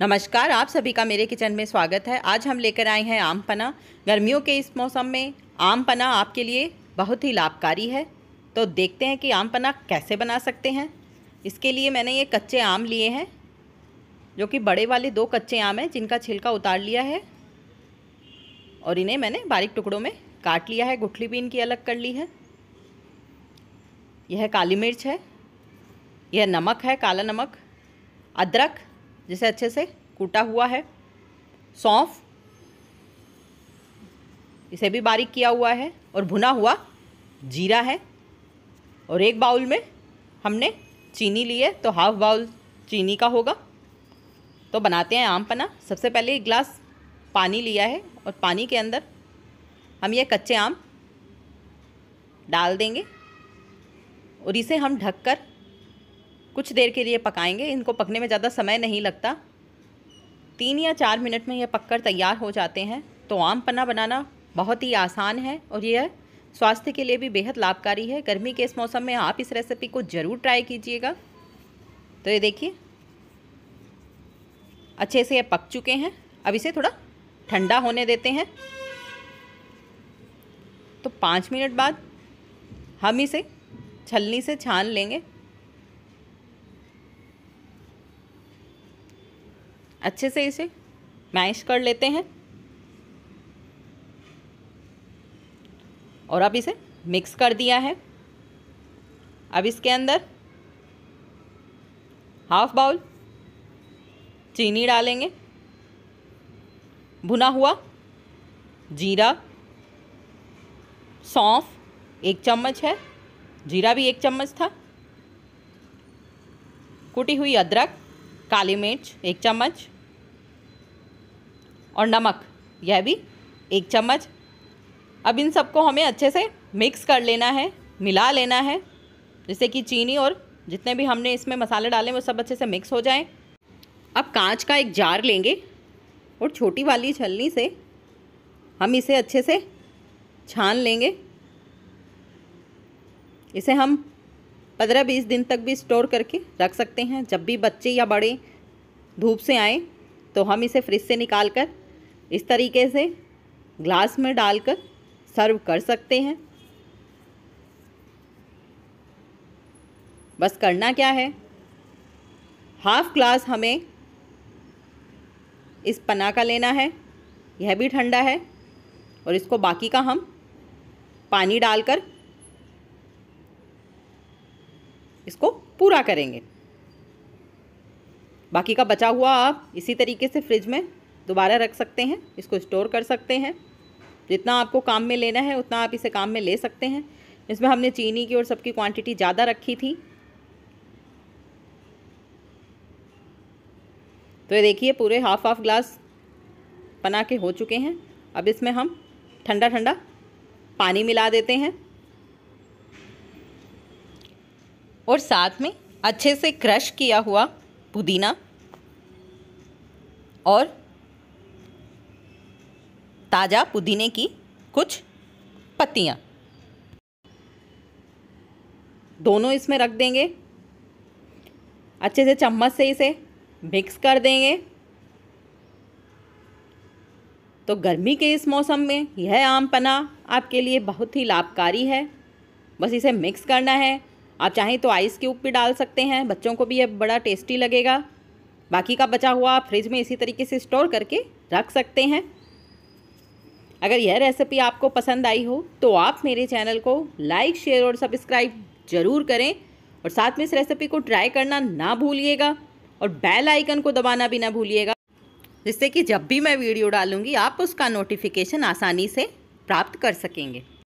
नमस्कार आप सभी का मेरे किचन में स्वागत है आज हम लेकर आए हैं आम पना गर्मियों के इस मौसम में आम पना आपके लिए बहुत ही लाभकारी है तो देखते हैं कि आम पना कैसे बना सकते हैं इसके लिए मैंने ये कच्चे आम लिए हैं जो कि बड़े वाले दो कच्चे आम हैं जिनका छिलका उतार लिया है और इन्हें मैंने बारीक टुकड़ों में काट लिया है गुठली भी इनकी अलग कर ली है यह काली मिर्च है यह नमक है काला नमक अदरक जिसे अच्छे से कूटा हुआ है सौंफ इसे भी बारीक किया हुआ है और भुना हुआ जीरा है और एक बाउल में हमने चीनी ली है तो हाफ बाउल चीनी का होगा तो बनाते हैं आम पना सबसे पहले एक गिलास पानी लिया है और पानी के अंदर हम ये कच्चे आम डाल देंगे और इसे हम ढककर कुछ देर के लिए पकाएंगे इनको पकने में ज़्यादा समय नहीं लगता तीन या चार मिनट में यह पककर तैयार हो जाते हैं तो आम पन्ना बनाना बहुत ही आसान है और यह स्वास्थ्य के लिए भी बेहद लाभकारी है गर्मी के इस मौसम में आप इस रेसिपी को ज़रूर ट्राई कीजिएगा तो ये देखिए अच्छे से ये पक चुके हैं अब इसे थोड़ा ठंडा होने देते हैं तो पाँच मिनट बाद हम इसे छलनी से छान लेंगे अच्छे से इसे मैश कर लेते हैं और अब इसे मिक्स कर दिया है अब इसके अंदर हाफ बाउल चीनी डालेंगे भुना हुआ जीरा सौंफ एक चम्मच है जीरा भी एक चम्मच था कुटी हुई अदरक काली मिर्च एक चम्मच और नमक यह भी एक चम्मच अब इन सबको हमें अच्छे से मिक्स कर लेना है मिला लेना है जैसे कि चीनी और जितने भी हमने इसमें मसाले डाले वो सब अच्छे से मिक्स हो जाएं अब कांच का एक जार लेंगे और छोटी वाली छलनी से हम इसे अच्छे से छान लेंगे इसे हम पंद्रह बीस दिन तक भी स्टोर करके रख सकते हैं जब भी बच्चे या बड़े धूप से आएँ तो हम इसे फ्रिज से निकाल कर इस तरीके से ग्लास में डालकर सर्व कर सकते हैं बस करना क्या है हाफ ग्लास हमें इस पना का लेना है यह भी ठंडा है और इसको बाकी का हम पानी डालकर इसको पूरा करेंगे बाकी का बचा हुआ आप इसी तरीके से फ्रिज में दोबारा रख सकते हैं इसको स्टोर कर सकते हैं जितना आपको काम में लेना है उतना आप इसे काम में ले सकते हैं इसमें हमने चीनी की और सबकी क्वांटिटी ज़्यादा रखी थी तो ये देखिए पूरे हाफ हाफ ग्लास बना के हो चुके हैं अब इसमें हम ठंडा ठंडा पानी मिला देते हैं और साथ में अच्छे से क्रश किया हुआ पुदीना और ताज़ा पुदीने की कुछ पत्तियाँ दोनों इसमें रख देंगे अच्छे से चम्मच से इसे मिक्स कर देंगे तो गर्मी के इस मौसम में यह आम पना आपके लिए बहुत ही लाभकारी है बस इसे मिक्स करना है आप चाहें तो आइस क्यूब भी डाल सकते हैं बच्चों को भी यह बड़ा टेस्टी लगेगा बाकी का बचा हुआ आप फ्रिज में इसी तरीके से स्टोर करके रख सकते हैं अगर यह रेसिपी आपको पसंद आई हो तो आप मेरे चैनल को लाइक शेयर और सब्सक्राइब ज़रूर करें और साथ में इस रेसिपी को ट्राई करना ना भूलिएगा और बेल आइकन को दबाना भी ना भूलिएगा जिससे कि जब भी मैं वीडियो डालूँगी आप उसका नोटिफिकेशन आसानी से प्राप्त कर सकेंगे